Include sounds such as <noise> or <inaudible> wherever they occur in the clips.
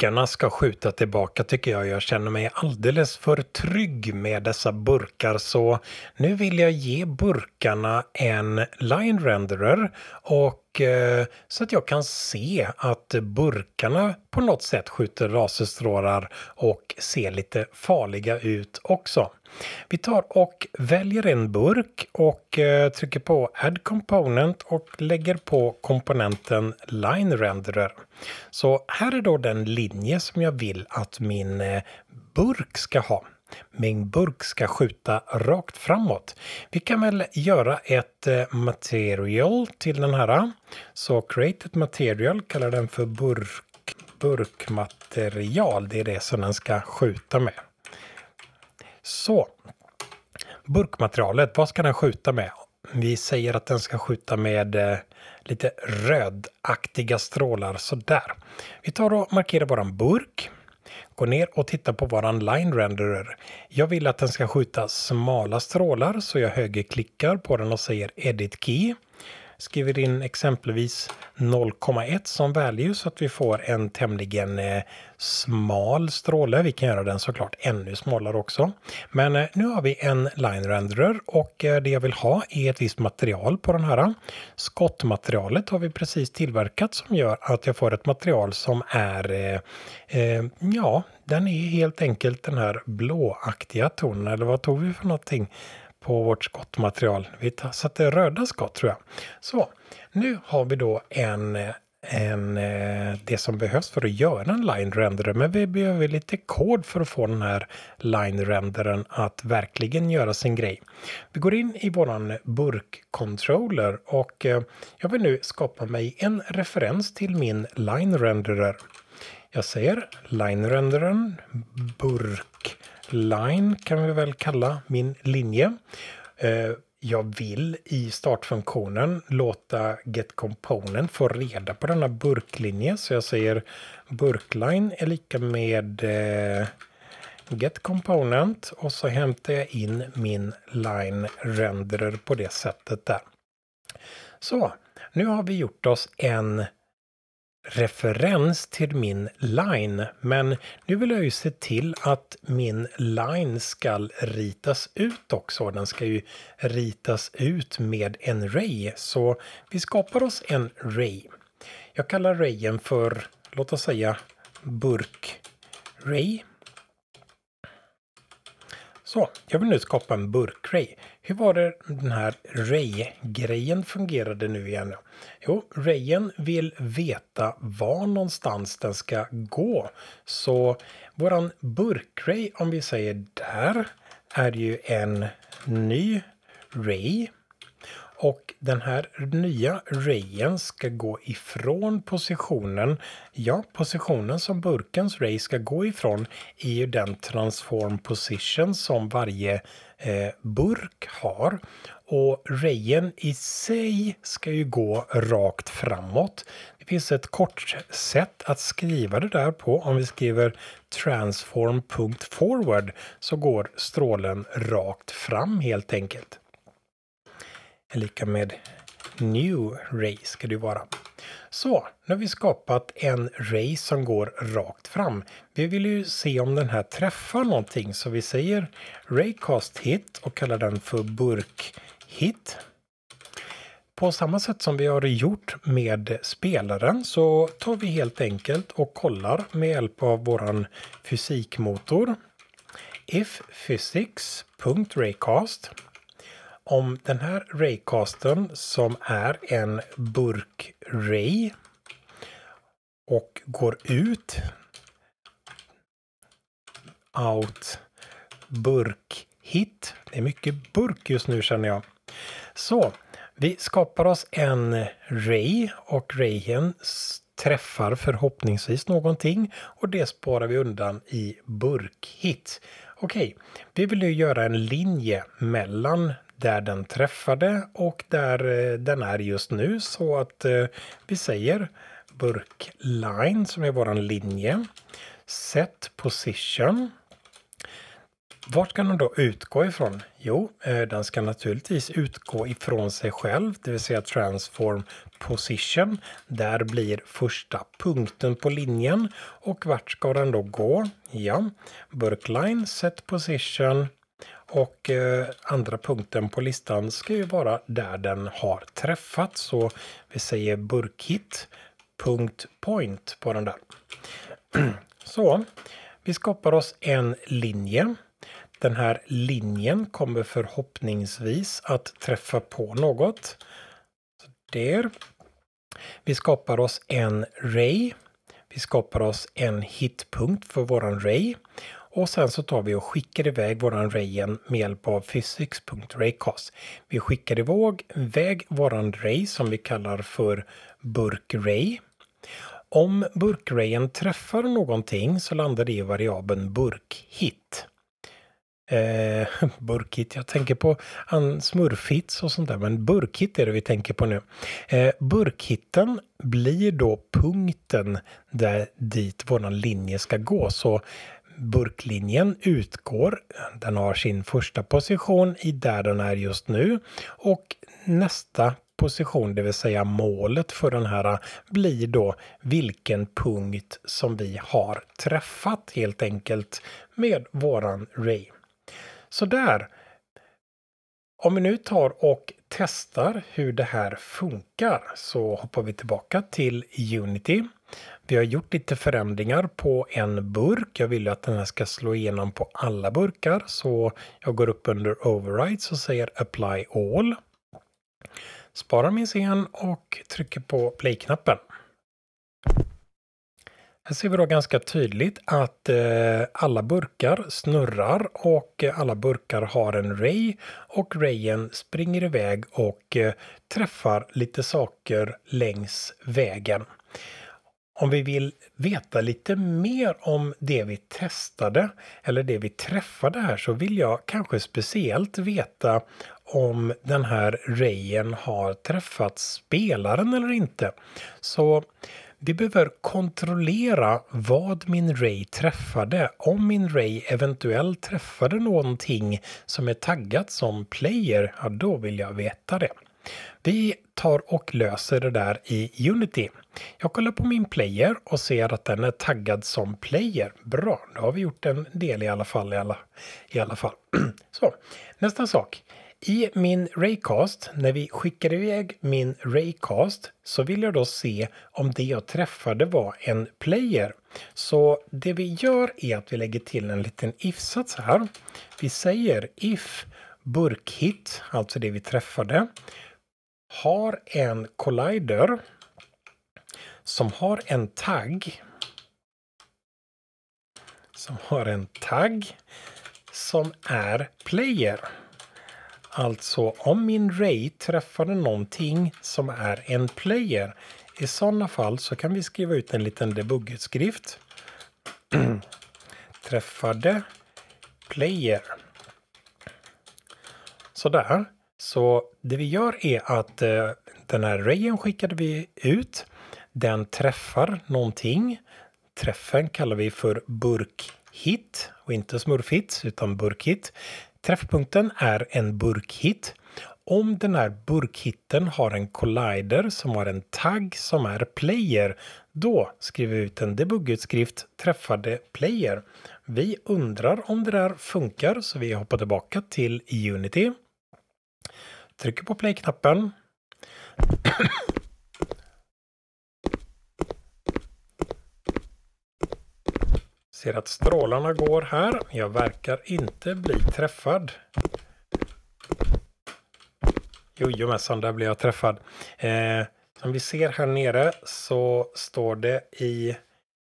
burkarna ska skjuta tillbaka tycker jag. Jag känner mig alldeles för trygg med dessa burkar så nu vill jag ge burkarna en line renderer och eh, så att jag kan se att burkarna på något sätt skjuter laserstrålar och ser lite farliga ut också. Vi tar och väljer en burk och eh, trycker på Add Component och lägger på komponenten Line Renderer. Så här är då den linje som jag vill att min eh, burk ska ha. Min burk ska skjuta rakt framåt. Vi kan väl göra ett eh, material till den här. Så create ett material, kallar den för burk, burkmaterial. Det är det som den ska skjuta med. Så, burkmaterialet, vad ska den skjuta med? Vi säger att den ska skjuta med eh, lite rödaktiga strålar sådär. Vi tar och markerar våran burk. Gå ner och titta på våran line renderer. Jag vill att den ska skjuta smala strålar så jag högerklickar på den och säger edit key skriver in exempelvis 0,1 som value så att vi får en tämligen eh, smal stråle. Vi kan göra den såklart ännu smalare också. Men eh, nu har vi en line renderer och eh, det jag vill ha är ett visst material på den här. Skottmaterialet har vi precis tillverkat som gör att jag får ett material som är, ja, den är helt enkelt den här blåaktiga tonen eller vad tog vi för någonting? på vårt skottmaterial. Vi satte röda skott tror jag. Så nu har vi då en än eh, det som behövs för att göra en line renderer. Men vi behöver lite kod för att få den här line renderern att verkligen göra sin grej. Vi går in i våran burkcontroller och eh, jag vill nu skapa mig en referens till min line renderer. Jag säger line renderern burk line kan vi väl kalla min linje. Eh, jag vill i startfunktionen låta Get Component få reda på denna burklinje så jag säger burkline är lika med eh, Get Component och så hämtar jag in min line renderer på det sättet där. Så, nu har vi gjort oss en referens till min line men nu vill jag ju se till att min line ska ritas ut också. Den ska ju ritas ut med en ray så vi skapar oss en ray. Jag kallar rayen för låt oss säga burk ray så, jag vill nu skapa en burkray. Hur var det den här Ray-grejen fungerade nu igen? Jo, Rayen vill veta var någonstans den ska gå. Så våran burkray, om vi säger där, är ju en ny Ray. Och den här nya rayen ska gå ifrån positionen, ja positionen som burkens ray ska gå ifrån är ju den transform position som varje eh, burk har. Och rayen i sig ska ju gå rakt framåt. Det finns ett kort sätt att skriva det där på. Om vi skriver transform.forward så går strålen rakt fram helt enkelt lika med new ray ska det vara. Så, nu har vi skapat en ray som går rakt fram. Vi vill ju se om den här träffar någonting så vi säger raycast hit och kallar den för burk hit. På samma sätt som vi har gjort med spelaren så tar vi helt enkelt och kollar med hjälp av våran fysikmotor if physics.raycast om den här Raycasten som är en burk ray och går ut out burk hit. Det är mycket burk just nu känner jag. Så vi skapar oss en ray och rayen träffar förhoppningsvis någonting och det sparar vi undan i burk hit. Okej, vi vill ju göra en linje mellan där den träffade och där eh, den är just nu. Så att eh, vi säger burk line som är våran linje. Set position. Vart ska den då utgå ifrån? Jo, eh, den ska naturligtvis utgå ifrån sig själv, det vill säga transform position. Där blir första punkten på linjen. Och vart ska den då gå? Ja, burk line, set position och eh, andra punkten på listan ska ju vara där den har träffat. Så vi säger burkhit punkt point på den där. <clears throat> så vi skapar oss en linje. Den här linjen kommer förhoppningsvis att träffa på något. Så där. Vi skapar oss en ray. Vi skapar oss en hitpunkt för våran ray. Och sen så tar vi och skickar iväg våran rayen med hjälp av physics.raycast. Vi skickar iväg våran ray som vi kallar för Burk-Ray Om Burk-Rayen träffar någonting så landar det i variabeln burk-hit Eh, <laughs> burkhit, jag tänker på smurfhits och sånt där, men burkhit är det vi tänker på nu. Eh, burkhitten blir då punkten där dit våran linje ska gå. Så burklinjen utgår. Den har sin första position i där den är just nu och nästa position, det vill säga målet för den här blir då vilken punkt som vi har träffat helt enkelt med våran Ray. Så där om vi nu tar och testar hur det här funkar så hoppar vi tillbaka till Unity. Vi har gjort lite förändringar på en burk. Jag vill att den här ska slå igenom på alla burkar så jag går upp under Overrides och säger Apply All. Sparar min scen och trycker på play-knappen. Här ser vi då ganska tydligt att eh, alla burkar snurrar och eh, alla burkar har en ray och rayen springer iväg och eh, träffar lite saker längs vägen. Om vi vill veta lite mer om det vi testade eller det vi träffade här så vill jag kanske speciellt veta om den här rayen har träffat spelaren eller inte. Så det behöver kontrollera vad min Ray träffade, om min Ray eventuellt träffade någonting som är taggat som player, ja då vill jag veta det. Vi tar och löser det där i Unity. Jag kollar på min player och ser att den är taggad som player. Bra, då har vi gjort en del i alla fall. I alla, i alla fall. <clears throat> Så, nästa sak. I min Raycast, när vi skickar iväg min Raycast, så vill jag då se om det jag träffade var en player. Så det vi gör är att vi lägger till en liten if-sats här. Vi säger if burkhit, alltså det vi träffade, har en collider som har en tagg som har en tagg som är player. Alltså om min Ray träffade någonting som är en player. I sådana fall så kan vi skriva ut en liten debuggutskrift. <clears throat> träffade player. Sådär. Så det vi gör är att eh, den här rayen skickade vi ut. Den träffar någonting. Träffen kallar vi för burkhit och inte smurfhit utan burkhit. Träffpunkten är en burkhit. Om den här burkhitten har en collider som har en tagg som är player, då skriver vi ut en debuggutskrift, träffade player. Vi undrar om det där funkar så vi hoppar tillbaka till Unity. Trycker på play-knappen. Ser att strålarna går här, jag verkar inte bli träffad. Jojomässan, där blir jag träffad. Eh, som vi ser här nere så står det i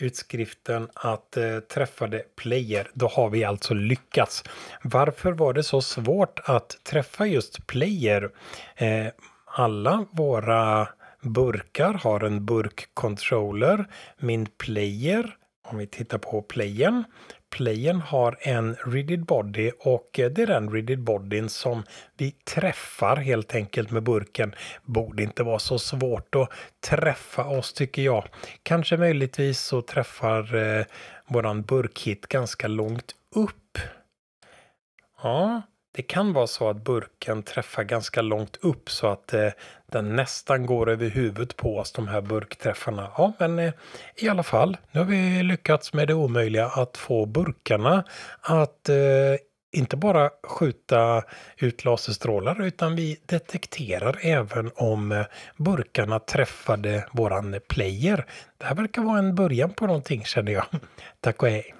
utskriften att eh, träffade player. Då har vi alltså lyckats. Varför var det så svårt att träffa just player? Eh, alla våra burkar har en burkcontroller. Min player om vi tittar på playen. Playen har en rigid body och eh, det är den rigid bodyn som vi träffar helt enkelt med burken. Borde inte vara så svårt att träffa oss tycker jag. Kanske möjligtvis så träffar eh, våran burkhit ganska långt upp. Ja, det kan vara så att burken träffar ganska långt upp så att eh, den nästan går över huvudet på oss, de här burkträffarna. Ja, men eh, i alla fall, nu har vi lyckats med det omöjliga att få burkarna att eh, inte bara skjuta ut laserstrålar utan vi detekterar även om eh, burkarna träffade våran player. Det här verkar vara en början på någonting känner jag. <laughs> Tack och hej!